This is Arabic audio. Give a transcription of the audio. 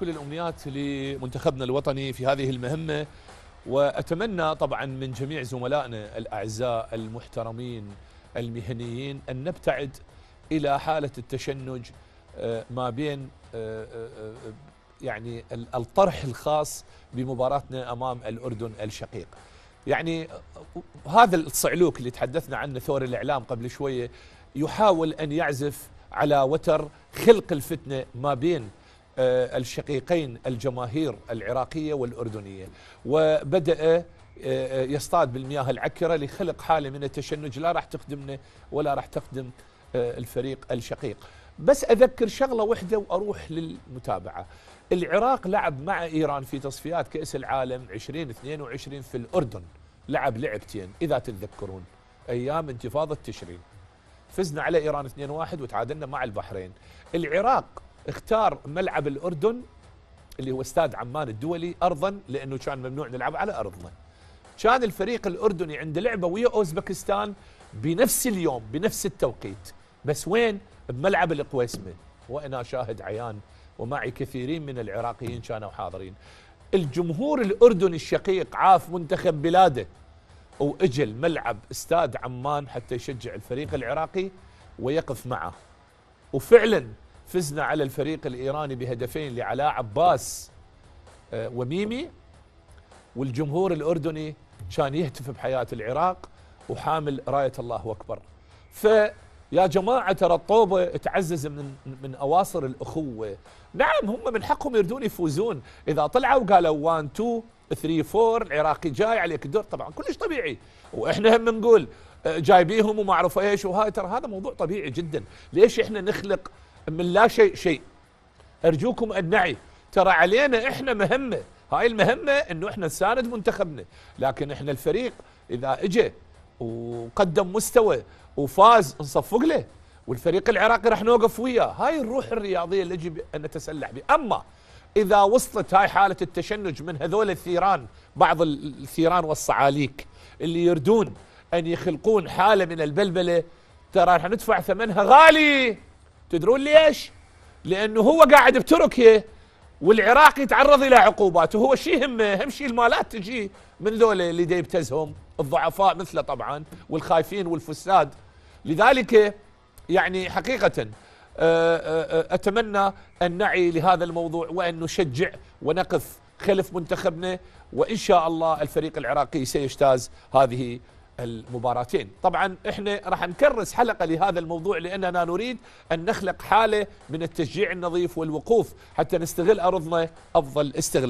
كل الامنيات لمنتخبنا الوطني في هذه المهمه واتمنى طبعا من جميع زملائنا الاعزاء المحترمين المهنيين ان نبتعد الى حاله التشنج آه، ما بين آه، آه، يعني الطرح الخاص بمباراتنا امام الاردن الشقيق. يعني هذا الصعلوك اللي تحدثنا عنه ثور الاعلام قبل شويه يحاول ان يعزف على وتر خلق الفتنه ما بين آه، الشقيقين الجماهير العراقية والأردنية وبدأ آه، آه، يصطاد بالمياه العكرة لخلق حالة من التشنج لا راح تخدمنا ولا راح تخدم الفريق الشقيق بس أذكر شغلة وحدة وأروح للمتابعة العراق لعب مع إيران في تصفيات كأس العالم 2022 في الأردن لعب لعبتين إذا تتذكرون أيام انتفاضة تشرين فزنا على إيران 2-1 وتعادلنا مع البحرين العراق اختار ملعب الأردن اللي هو استاد عمان الدولي أرضا لأنه كان ممنوع نلعب على أرضنا كان الفريق الأردني عند لعبة ويا أوزبكستان بنفس اليوم بنفس التوقيت بس وين بملعب القويسمة وأنا شاهد عيان ومعي كثيرين من العراقيين كانوا حاضرين الجمهور الأردني الشقيق عاف منتخب بلاده وإجل ملعب استاد عمان حتى يشجع الفريق العراقي ويقف معه وفعلا فزنا على الفريق الإيراني بهدفين لعلاء عباس آه، وميمي والجمهور الأردني كان يهتف بحياة العراق وحامل راية الله أكبر فيا جماعة ترى الطوبة تعزز من, من أواصر الأخوة نعم هم من حقهم يردون يفوزون إذا طلعوا وقالوا 1 2 3 4 العراقي جاي عليك الدور طبعا كلش طبيعي واحنا هم نقول آه، جايبيهم وما اعرف ايش وهاي ترى هذا موضوع طبيعي جدا ليش احنا نخلق من لا شيء شيء ارجوكم ان نعي ترى علينا احنا مهمه هاي المهمه انه احنا نساند منتخبنا لكن احنا الفريق اذا اجى وقدم مستوى وفاز نصفق له والفريق العراقي راح نوقف وياه هاي الروح الرياضيه اللي يجب ان نتسلح بها اما اذا وصلت هاي حاله التشنج من هذول الثيران بعض الثيران والصعاليك اللي يردون ان يخلقون حاله من البلبله ترى راح ندفع ثمنها غالي تدرون ليش لانه هو قاعد بتركيا والعراق يتعرض الى عقوبات وهو شي همه هم شي المالات تجي من ذولا اللي يبتزهم الضعفاء مثله طبعا والخايفين والفساد لذلك يعني حقيقه آه، آه، اتمنى ان نعي لهذا الموضوع وان نشجع ونقف خلف منتخبنا وان شاء الله الفريق العراقي سيجتاز هذه المباراتين طبعا احنا راح نكرس حلقه لهذا الموضوع لاننا نريد ان نخلق حاله من التشجيع النظيف والوقوف حتى نستغل ارضنا افضل استغلال